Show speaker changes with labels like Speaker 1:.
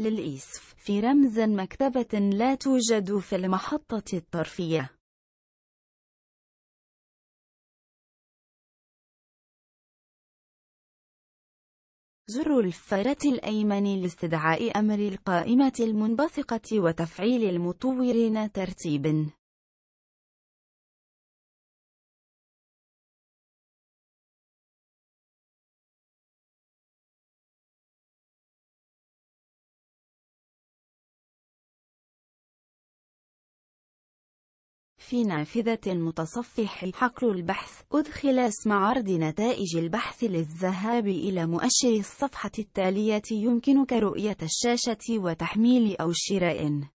Speaker 1: للإسف في رمز مكتبة لا توجد في المحطة الطرفية
Speaker 2: زر الفارة الأيمن لاستدعاء أمر القائمة المنبثقة وتفعيل المطورين ترتيب
Speaker 3: في نافذة متصفح حقل البحث أدخل اسم عرض نتائج البحث للذهاب إلى مؤشر الصفحة التالية يمكنك رؤية الشاشة وتحميل أو شراء